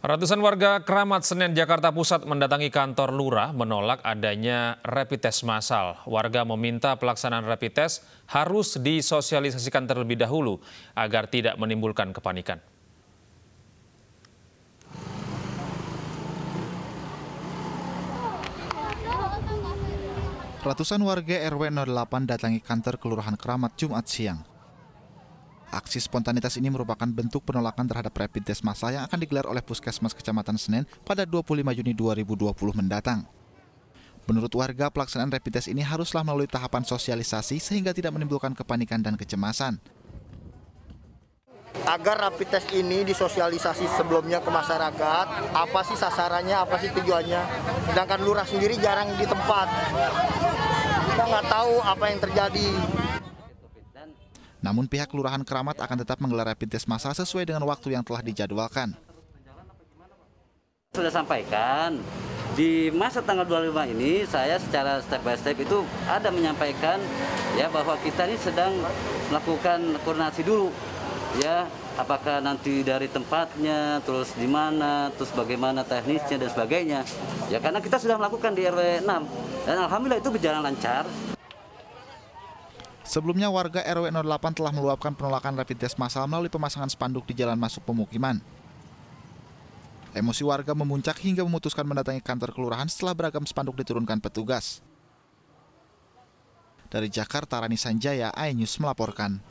Ratusan warga Keramat Senen Jakarta Pusat mendatangi kantor lurah menolak adanya rapid test massal. Warga meminta pelaksanaan rapid test harus disosialisasikan terlebih dahulu agar tidak menimbulkan kepanikan. Ratusan warga RW 08 datangi kantor Kelurahan Keramat Jumat siang. Aksi spontanitas ini merupakan bentuk penolakan terhadap rapid test massa yang akan digelar oleh Puskesmas Kecamatan Senen pada 25 Juni 2020 mendatang. Menurut warga, pelaksanaan rapid test ini haruslah melalui tahapan sosialisasi sehingga tidak menimbulkan kepanikan dan kecemasan. Agar rapid test ini disosialisasi sebelumnya ke masyarakat, apa sih sasarannya, apa sih tujuannya. Sedangkan lurah sendiri jarang di tempat. Kita nggak tahu apa yang terjadi. Namun pihak Kelurahan Keramat akan tetap menggelar rapid test masa sesuai dengan waktu yang telah dijadwalkan. Sudah sampaikan, di masa tanggal 25 ini saya secara step by step itu ada menyampaikan ya bahwa kita ini sedang melakukan koordinasi dulu ya apakah nanti dari tempatnya terus di mana terus bagaimana teknisnya dan sebagainya ya karena kita sudah melakukan di RW 6 dan alhamdulillah itu berjalan lancar Sebelumnya warga RW 08 telah meluapkan penolakan rapid test massal melalui pemasangan spanduk di jalan masuk pemukiman. Emosi warga memuncak hingga memutuskan mendatangi kantor kelurahan setelah beragam spanduk diturunkan petugas. Dari Jakarta, Rani Sanjaya, iNews melaporkan.